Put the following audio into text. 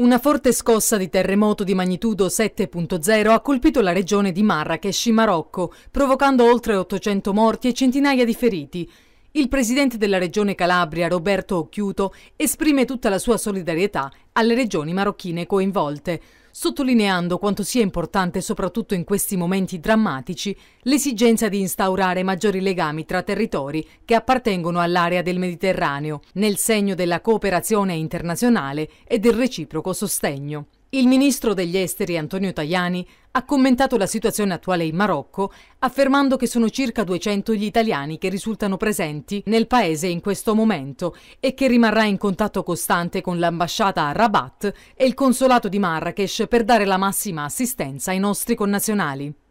Una forte scossa di terremoto di magnitudo 7.0 ha colpito la regione di Marrakesh in Marocco, provocando oltre 800 morti e centinaia di feriti. Il presidente della regione Calabria, Roberto Occhiuto, esprime tutta la sua solidarietà alle regioni marocchine coinvolte sottolineando quanto sia importante, soprattutto in questi momenti drammatici, l'esigenza di instaurare maggiori legami tra territori che appartengono all'area del Mediterraneo, nel segno della cooperazione internazionale e del reciproco sostegno. Il ministro degli esteri Antonio Tajani ha commentato la situazione attuale in Marocco affermando che sono circa 200 gli italiani che risultano presenti nel paese in questo momento e che rimarrà in contatto costante con l'ambasciata a Rabat e il consolato di Marrakesh per dare la massima assistenza ai nostri connazionali.